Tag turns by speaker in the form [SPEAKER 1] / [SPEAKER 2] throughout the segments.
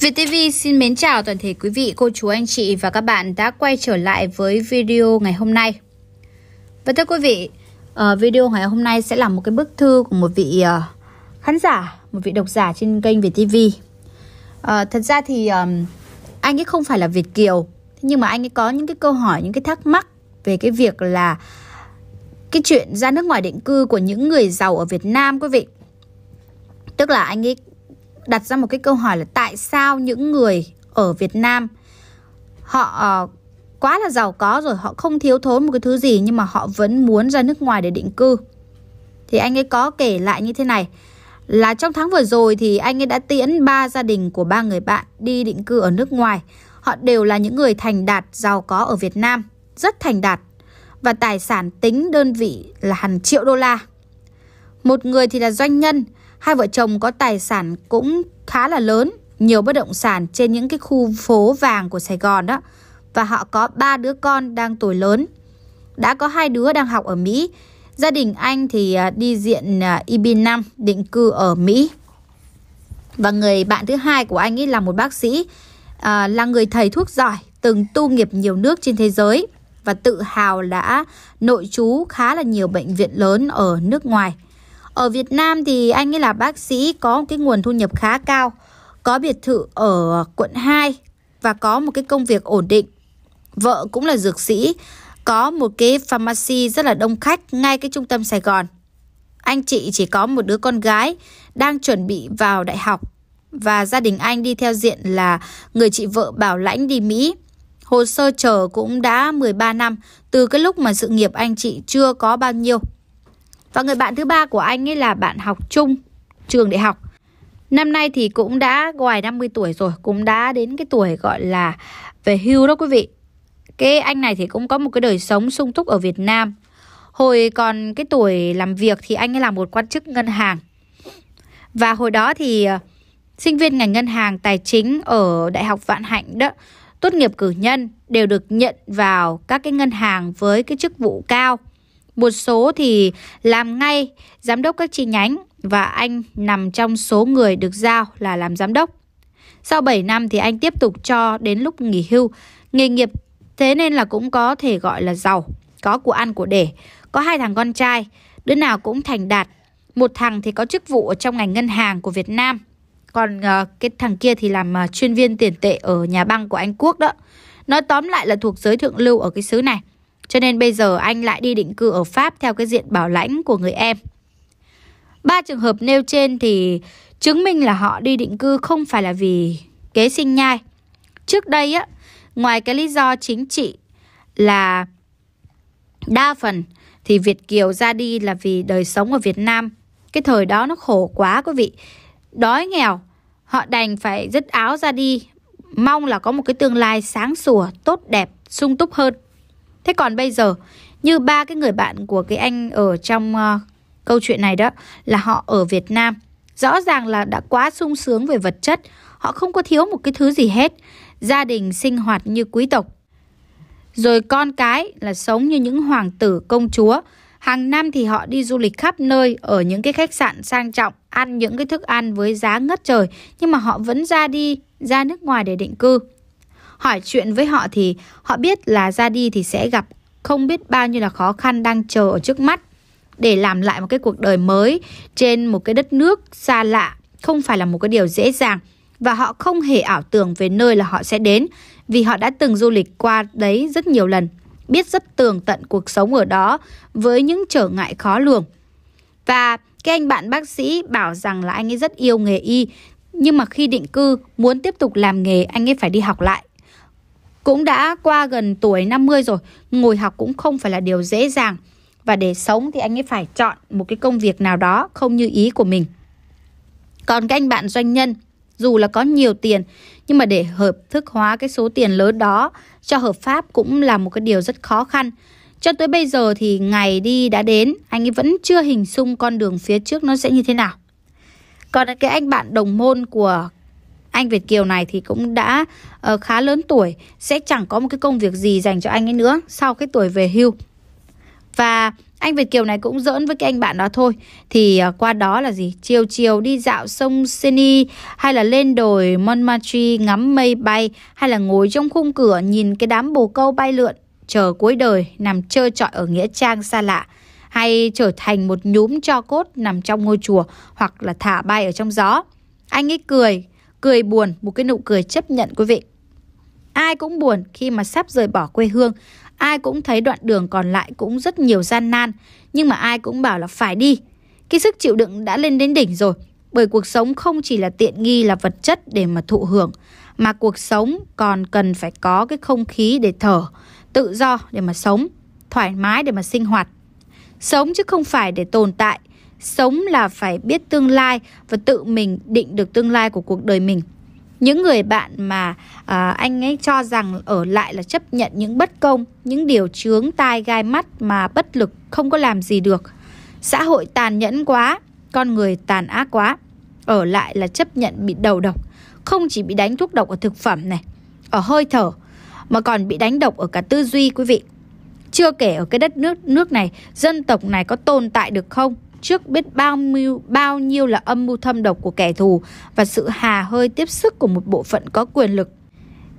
[SPEAKER 1] VTV xin mến chào toàn thể quý vị, cô chú, anh chị và các bạn đã quay trở lại với video ngày hôm nay. Và thưa quý vị, ờ, video ngày hôm nay sẽ là một cái bức thư của một vị ờ, khán giả, một vị độc giả trên kênh VTV. Ờ, thật ra thì anh ấy không phải là Việt Kiều, nhưng mà anh ấy có những cái câu hỏi, những cái thắc mắc về cái việc là cái chuyện ra nước ngoài định cư của những người giàu ở Việt Nam quý vị. Tức là anh ấy đặt ra một cái câu hỏi là tại sao những người ở Việt Nam họ ờ, quá là giàu có rồi họ không thiếu thốn một cái thứ gì nhưng mà họ vẫn muốn ra nước ngoài để định cư thì anh ấy có kể lại như thế này là trong tháng vừa rồi thì anh ấy đã tiễn ba gia đình của ba người bạn đi định cư ở nước ngoài họ đều là những người thành đạt giàu có ở Việt Nam rất thành đạt và tài sản tính đơn vị là hàng triệu đô la một người thì là doanh nhân Hai vợ chồng có tài sản cũng khá là lớn, nhiều bất động sản trên những cái khu phố vàng của Sài Gòn đó. Và họ có ba đứa con đang tuổi lớn. Đã có hai đứa đang học ở Mỹ. Gia đình anh thì à, đi diện à, ib 5 định cư ở Mỹ. Và người bạn thứ hai của anh ấy là một bác sĩ, à, là người thầy thuốc giỏi, từng tu nghiệp nhiều nước trên thế giới và tự hào đã nội trú khá là nhiều bệnh viện lớn ở nước ngoài. Ở Việt Nam thì anh ấy là bác sĩ có một cái nguồn thu nhập khá cao, có biệt thự ở quận 2 và có một cái công việc ổn định. Vợ cũng là dược sĩ, có một cái pharmacy rất là đông khách ngay cái trung tâm Sài Gòn. Anh chị chỉ có một đứa con gái đang chuẩn bị vào đại học và gia đình anh đi theo diện là người chị vợ bảo lãnh đi Mỹ. Hồ sơ chờ cũng đã 13 năm từ cái lúc mà sự nghiệp anh chị chưa có bao nhiêu và người bạn thứ ba của anh ấy là bạn học chung trường đại học năm nay thì cũng đã ngoài 50 tuổi rồi cũng đã đến cái tuổi gọi là về hưu đó quý vị cái anh này thì cũng có một cái đời sống sung túc ở Việt Nam hồi còn cái tuổi làm việc thì anh ấy làm một quan chức ngân hàng và hồi đó thì ờ, sinh viên ngành ngân hàng tài chính ở Đại học Vạn Hạnh đó tốt nghiệp cử nhân đều được nhận vào các cái ngân hàng với cái chức vụ cao một số thì làm ngay giám đốc các chi nhánh và anh nằm trong số người được giao là làm giám đốc. Sau 7 năm thì anh tiếp tục cho đến lúc nghỉ hưu, nghề nghiệp thế nên là cũng có thể gọi là giàu, có của ăn của để, có hai thằng con trai, đứa nào cũng thành đạt, một thằng thì có chức vụ ở trong ngành ngân hàng của Việt Nam, còn uh, cái thằng kia thì làm uh, chuyên viên tiền tệ ở nhà băng của Anh Quốc đó. Nói tóm lại là thuộc giới thượng lưu ở cái xứ này. Cho nên bây giờ anh lại đi định cư ở Pháp theo cái diện bảo lãnh của người em. Ba trường hợp nêu trên thì chứng minh là họ đi định cư không phải là vì kế sinh nhai. Trước đây á, ngoài cái lý do chính trị là đa phần thì Việt kiều ra đi là vì đời sống ở Việt Nam cái thời đó nó khổ quá quý vị. Đói nghèo, họ đành phải dứt áo ra đi, mong là có một cái tương lai sáng sủa, tốt đẹp, sung túc hơn. Thế còn bây giờ như ba cái người bạn của cái anh ở trong uh, câu chuyện này đó là họ ở Việt Nam rõ ràng là đã quá sung sướng về vật chất, họ không có thiếu một cái thứ gì hết, gia đình sinh hoạt như quý tộc. Rồi con cái là sống như những hoàng tử công chúa, hàng năm thì họ đi du lịch khắp nơi ở những cái khách sạn sang trọng, ăn những cái thức ăn với giá ngất trời, nhưng mà họ vẫn ra đi ra nước ngoài để định cư hỏi chuyện với họ thì họ biết là ra đi thì sẽ gặp không biết bao nhiêu là khó khăn đang chờ ở trước mắt để làm lại một cái cuộc đời mới trên một cái đất nước xa lạ không phải là một cái điều dễ dàng và họ không hề ảo tưởng về nơi là họ sẽ đến vì họ đã từng du lịch qua đấy rất nhiều lần, biết rất tường tận cuộc sống ở đó với những trở ngại khó lường. Và cái anh bạn bác sĩ bảo rằng là anh ấy rất yêu nghề y, nhưng mà khi định cư muốn tiếp tục làm nghề anh ấy phải đi học lại cũng đã qua gần tuổi 50 rồi, ngồi học cũng không phải là điều dễ dàng. Và để sống thì anh ấy phải chọn một cái công việc nào đó không như ý của mình. Còn các anh bạn doanh nhân, dù là có nhiều tiền, nhưng mà để hợp thức hóa cái số tiền lớn đó cho hợp pháp cũng là một cái điều rất khó khăn. Cho tới bây giờ thì ngày đi đã đến, anh ấy vẫn chưa hình dung con đường phía trước nó sẽ như thế nào. Còn cái anh bạn đồng môn của anh Việt Kiều này thì cũng đã uh, khá lớn tuổi, sẽ chẳng có một cái công việc gì dành cho anh ấy nữa sau cái tuổi về hưu. Và anh Việt Kiều này cũng giỡn với cái anh bạn đó thôi Thì uh, qua đó là gì? Chiều chiều đi dạo sông Seni Hay là lên đồi Montmartre ngắm mây bay Hay là ngồi trong khung cửa nhìn cái đám bồ câu bay lượn Chờ cuối đời nằm chơi trọi ở Nghĩa Trang xa lạ Hay trở thành một nhúm cho cốt nằm trong ngôi chùa Hoặc là thả bay ở trong gió Anh ấy cười cười buồn, một cái nụ cười chấp nhận quý vị. Ai cũng buồn khi mà sắp rời bỏ quê hương, ai cũng thấy đoạn đường còn lại cũng rất nhiều gian nan, nhưng mà ai cũng bảo là phải đi. Cái sức chịu đựng đã lên đến đỉnh rồi, bởi cuộc sống không chỉ là tiện nghi là vật chất để mà thụ hưởng, mà cuộc sống còn cần phải có cái không khí để thở, tự do để mà sống, thoải mái để mà sinh hoạt. Sống chứ không phải để tồn tại, sống là phải biết tương lai và tự mình định được tương lai của cuộc đời mình những người bạn mà à, anh ấy cho rằng ở lại là chấp nhận những bất công những điều chướng tai gai mắt mà bất lực không có làm gì được xã hội tàn nhẫn quá con người tàn ác quá ở lại là chấp nhận bị đầu độc không chỉ bị đánh thuốc độc ở thực phẩm này ở hơi thở mà còn bị đánh độc ở cả tư duy quý vị chưa kể ở cái đất nước nước này dân tộc này có tồn tại được không trước biết bao nhiêu bao nhiêu là âm mưu thâm độc của kẻ thù và sự hà hơi tiếp sức của một bộ phận có quyền lực.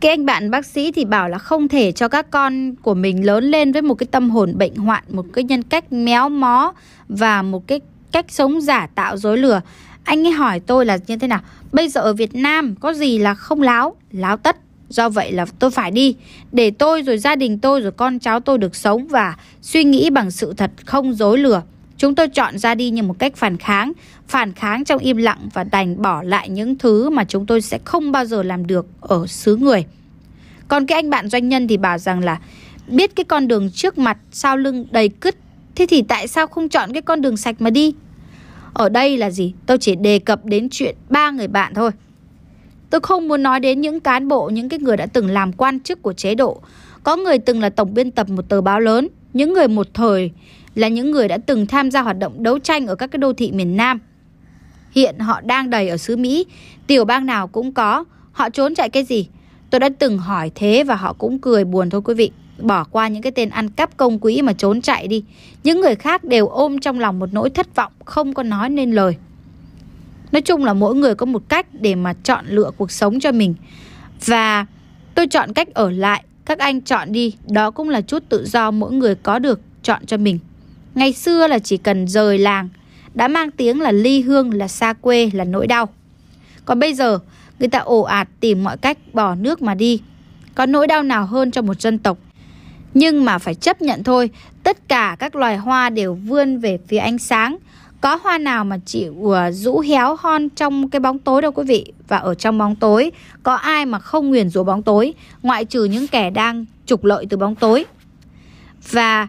[SPEAKER 1] Cái anh bạn bác sĩ thì bảo là không thể cho các con của mình lớn lên với một cái tâm hồn bệnh hoạn, một cái nhân cách méo mó và một cái cách sống giả tạo dối lừa. Anh ấy hỏi tôi là như thế nào? Bây giờ ở Việt Nam có gì là không láo, láo tất. Do vậy là tôi phải đi Để tôi rồi gia đình tôi rồi con cháu tôi được sống Và suy nghĩ bằng sự thật không dối lừa Chúng tôi chọn ra đi như một cách phản kháng, phản kháng trong im lặng và đành bỏ lại những thứ mà chúng tôi sẽ không bao giờ làm được ở xứ người. Còn cái anh bạn doanh nhân thì bảo rằng là biết cái con đường trước mặt sau lưng đầy cứt, thế thì tại sao không chọn cái con đường sạch mà đi? Ở đây là gì? Tôi chỉ đề cập đến chuyện ba người bạn thôi. Tôi không muốn nói đến những cán bộ, những cái người đã từng làm quan chức của chế độ. Có người từng là tổng biên tập một tờ báo lớn, những người một thời là những người đã từng tham gia hoạt động đấu tranh ở các cái đô thị miền Nam. Hiện họ đang đầy ở xứ Mỹ, tiểu bang nào cũng có, họ trốn chạy cái gì? Tôi đã từng hỏi thế và họ cũng cười buồn thôi quý vị. Bỏ qua những cái tên ăn cắp công quỹ mà trốn chạy đi. Những người khác đều ôm trong lòng một nỗi thất vọng không có nói nên lời. Nói chung là mỗi người có một cách để mà chọn lựa cuộc sống cho mình. Và tôi chọn cách ở lại, các anh chọn đi, đó cũng là chút tự do mỗi người có được chọn cho mình. Ngày xưa là chỉ cần rời làng đã mang tiếng là ly hương, là xa quê, là nỗi đau. Còn bây giờ, người ta ổ ạt tìm mọi cách bỏ nước mà đi. Có nỗi đau nào hơn cho một dân tộc? Nhưng mà phải chấp nhận thôi, tất cả các loài hoa đều vươn về phía ánh sáng. Có hoa nào mà chịu rũ héo hon trong cái bóng tối đâu quý vị Và ở trong bóng tối có ai mà không nguyền rủa bóng tối Ngoại trừ những kẻ đang trục lợi từ bóng tối Và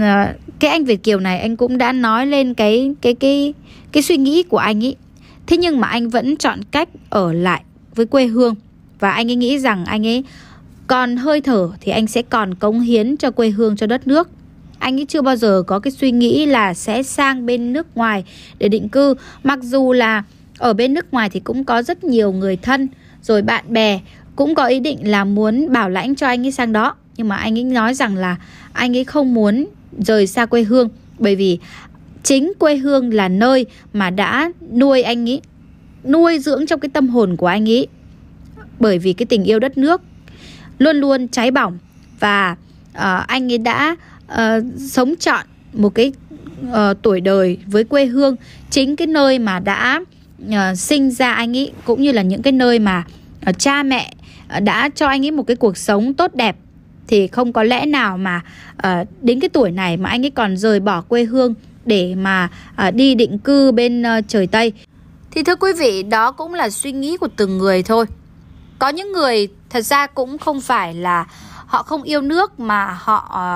[SPEAKER 1] Ờ, cái anh Việt kiều này anh cũng đã nói lên cái cái cái cái suy nghĩ của anh ấy. Thế nhưng mà anh vẫn chọn cách ở lại với quê hương và anh ấy nghĩ rằng anh ấy còn hơi thở thì anh sẽ còn cống hiến cho quê hương cho đất nước. Anh ấy chưa bao giờ có cái suy nghĩ là sẽ sang bên nước ngoài để định cư, mặc dù là ở bên nước ngoài thì cũng có rất nhiều người thân rồi bạn bè cũng có ý định là muốn bảo lãnh cho anh ấy sang đó nhưng mà anh ấy nói rằng là anh ấy không muốn rời xa quê hương bởi vì chính quê hương là nơi mà đã nuôi anh ấy nuôi dưỡng trong cái tâm hồn của anh ấy bởi vì cái tình yêu đất nước luôn luôn cháy bỏng và uh, anh ấy đã uh, sống trọn một cái uh, tuổi đời với quê hương chính cái nơi mà đã uh, sinh ra anh ấy cũng như là những cái nơi mà uh, cha mẹ đã cho anh ấy một cái cuộc sống tốt đẹp thì không có lẽ nào mà ờ, đến cái tuổi này mà anh ấy còn rời bỏ quê hương để mà ờ, đi định cư bên ờ, trời Tây. Thì thưa quý vị, đó cũng là suy nghĩ của từng người thôi. Có những người thật ra cũng không phải là họ không yêu nước mà họ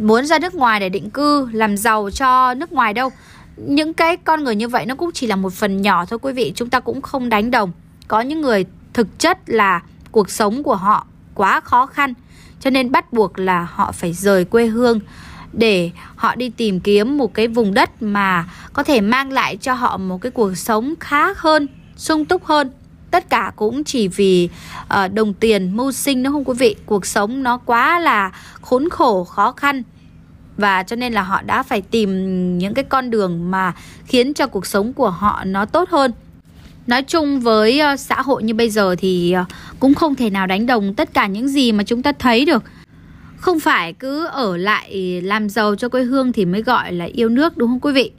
[SPEAKER 1] muốn ra nước ngoài để định cư làm giàu cho nước ngoài đâu những cái con người như vậy nó cũng chỉ là một phần nhỏ thôi quý vị chúng ta cũng không đánh đồng có những người thực chất là cuộc sống của họ quá khó khăn cho nên bắt buộc là họ phải rời quê hương để họ đi tìm kiếm một cái vùng đất mà có thể mang lại cho họ một cái cuộc sống khá hơn, sung túc hơn. Tất cả cũng chỉ vì uh, đồng tiền mưu sinh đúng không quý vị? Cuộc sống nó quá là khốn khổ, khó khăn và cho nên là họ đã phải tìm những cái con đường mà khiến cho cuộc sống của họ nó tốt hơn nói chung với ờ, xã hội như bây giờ thì ờ, cũng không thể nào đánh đồng tất cả những gì mà chúng ta thấy được không phải cứ ở lại làm giàu cho quê hương thì mới gọi là yêu nước đúng không quý vị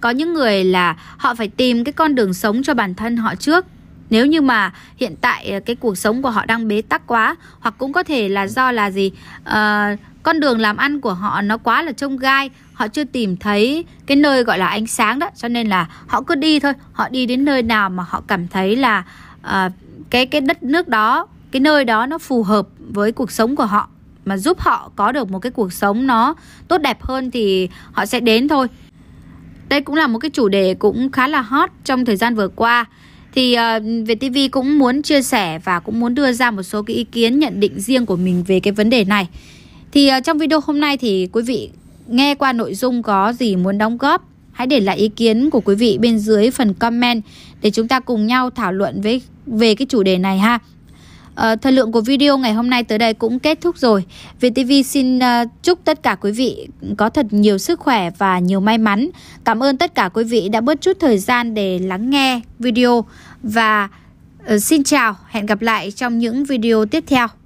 [SPEAKER 1] có những người là họ phải tìm cái con đường sống cho bản thân họ trước nếu như mà hiện tại ờ, cái cuộc sống của họ đang bế tắc quá hoặc cũng có thể là do là gì uh, con đường làm ăn của họ nó quá là trông gai, họ chưa tìm thấy cái nơi gọi là ánh sáng đó, cho nên là họ cứ đi thôi, họ đi đến nơi nào mà họ cảm thấy là uh, cái cái đất nước đó, cái nơi đó nó phù hợp với cuộc sống của họ mà giúp họ có được một cái cuộc sống nó tốt đẹp hơn thì họ sẽ đến thôi. Đây cũng là một cái chủ đề cũng khá là hot trong thời gian vừa qua. Thì uh, ờ, VTV cũng muốn chia sẻ và cũng muốn đưa ra một số cái ý kiến nhận định riêng của mình về cái vấn đề này. Thì ờ, trong video hôm nay thì quý vị nghe qua nội dung có gì muốn đóng góp hãy để lại ý kiến của quý vị bên dưới phần comment để chúng ta cùng nhau thảo luận với về cái chủ đề này ha. À, thời lượng của video ngày hôm nay tới đây cũng kết thúc rồi. VTV xin uh, chúc tất cả quý vị có thật nhiều sức khỏe và nhiều may mắn. Cảm ơn tất cả quý vị đã bớt chút thời gian để lắng nghe video và uh, xin chào, hẹn gặp lại trong những video tiếp theo.